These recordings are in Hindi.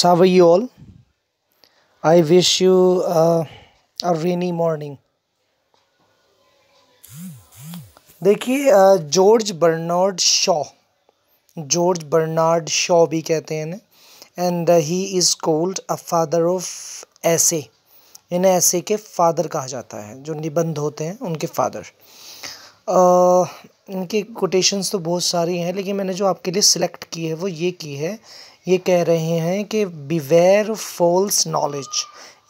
friends, how are you all? I wish you uh, a rainy morning. देखिए George Bernard Shaw George Bernard Shaw भी कहते हैं and he is called a father of ऐसे इन्हें ऐसे के फादर कहा जाता है जो निबंध होते हैं उनके फादर इनकी कोटेशंस तो बहुत सारी हैं लेकिन मैंने जो आपके लिए सिलेक्ट की है वो ये की है ये कह रहे हैं कि बिवेयर फॉल्स नॉलेज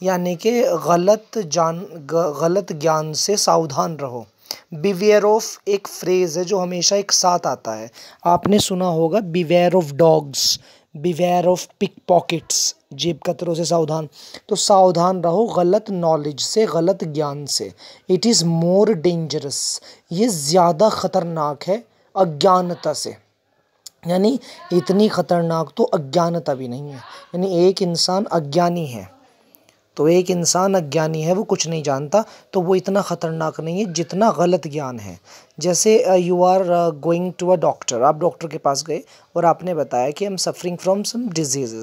यानी कि गलत जान गलत ज्ञान से सावधान रहो बिवेयर ऑफ एक फ्रेज़ है जो हमेशा एक साथ आता है आपने सुना होगा beware of dogs beware of pickpockets जेब कतरों से सावधान तो सावधान रहो गलत नॉलेज से गलत ज्ञान से इट इज़ मोर डेंजरस ये ज़्यादा ख़तरनाक है अज्ञानता से यानी इतनी ख़तरनाक तो अज्ञानता भी नहीं है यानी एक इंसान अज्ञानी है तो एक इंसान अज्ञानी है वो कुछ नहीं जानता तो वो इतना ख़तरनाक नहीं है जितना गलत ज्ञान है जैसे you are going to a doctor आप डॉक्टर के पास गए और आपने बताया कि I am suffering from some disease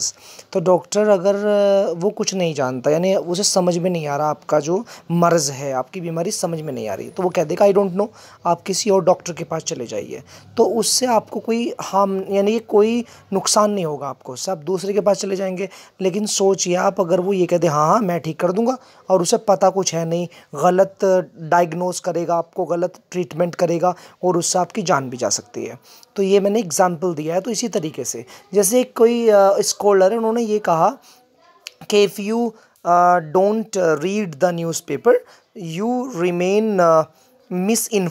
तो डॉक्टर अगर uh, वो कुछ नहीं जानता यानी उसे समझ में नहीं आ रहा आपका जो मर्ज़ है आपकी बीमारी समझ में नहीं आ रही तो वो कह देगा आई डोंट नो आप किसी और डॉक्टर के पास चले जाइए तो उससे आपको कोई हार्म यानी कोई नुकसान नहीं होगा आपको उससे आप दूसरे के पास चले जाएंगे लेकिन सोचिए आप अगर वो ये कह दे हाँ हाँ मैं ठीक कर दूंगा और उसे पता कुछ है नहीं गलत डायग्नोज uh, करेगा आपको गलत ट्रीटमेंट करेगा और उससे आपकी जान भी जा सकती है तो ये मैंने एग्ज़ाम्पल दिया है तो इसी तरीके से जैसे कोई स्कॉलर है उन्होंने ये कहा कि if you don't read the newspaper you remain miss in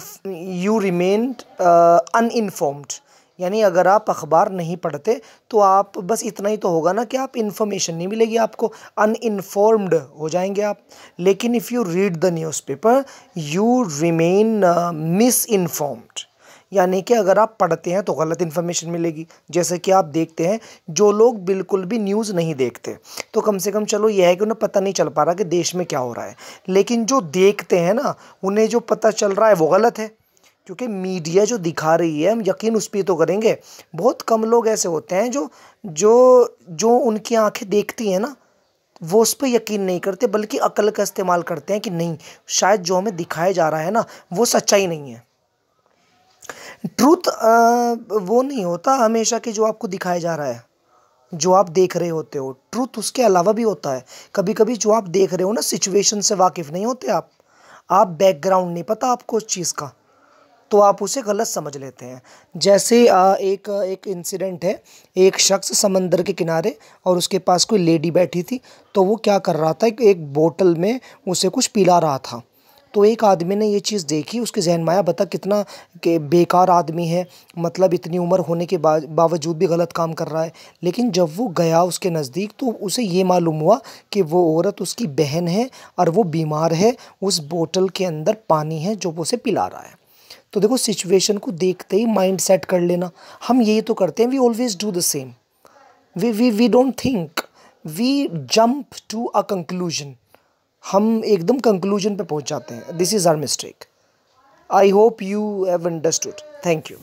you remain uninformed यानी अगर आप अखबार नहीं पढ़ते तो आप बस इतना ही तो होगा ना कि आप इन्फॉर्मेशन नहीं मिलेगी आपको अनइनफॉर्म्ड हो जाएंगे आप लेकिन if you read the newspaper you remain misinformed यानी कि अगर आप पढ़ते हैं तो गलत इन्फॉर्मेशन मिलेगी जैसे कि आप देखते हैं जो लोग बिल्कुल भी न्यूज़ नहीं देखते तो कम से कम चलो यह है कि उन्हें पता नहीं चल पा रहा कि देश में क्या हो रहा है लेकिन जो देखते हैं ना उन्हें जो पता चल रहा है वो गलत है क्योंकि मीडिया जो दिखा रही है हम यकीन उस पर तो करेंगे बहुत कम लोग ऐसे होते हैं जो जो जो उनकी आंखें देखती हैं ना वो उस पर यकीन नहीं करते बल्कि अकल का इस्तेमाल करते हैं कि नहीं शायद जो हमें दिखाया जा रहा है ना वो सच्चाई नहीं है ट्रूथ वो नहीं होता हमेशा कि जो आपको दिखाया जा रहा है जो आप देख रहे होते हो ट्रूथ उसके अलावा भी होता है कभी कभी जो आप देख रहे हो ना सिचुएशन से वाकिफ़ नहीं होते आप आप बैकग्राउंड नहीं पता आपको उस चीज़ का तो आप उसे गलत समझ लेते हैं जैसे एक एक इंसिडेंट है एक शख्स समंदर के किनारे और उसके पास कोई लेडी बैठी थी तो वो क्या कर रहा था कि एक बोतल में उसे कुछ पिला रहा था तो एक आदमी ने ये चीज़ देखी उसके जहन माया बता कितना के बेकार आदमी है मतलब इतनी उम्र होने के बावजूद भी गलत काम कर रहा है लेकिन जब वो गया उसके नज़दीक तो उसे ये मालूम हुआ कि वो औरत उसकी बहन है और वो बीमार है उस बोतल के अंदर पानी है जो वो उसे पिला रहा है तो देखो सिचुएशन को देखते ही माइंड सेट कर लेना हम यही तो करते हैं we always do the same we we we don't think we jump to a conclusion हम एकदम कंक्लूजन पे पहुंच जाते हैं this is our mistake I hope you have understood thank you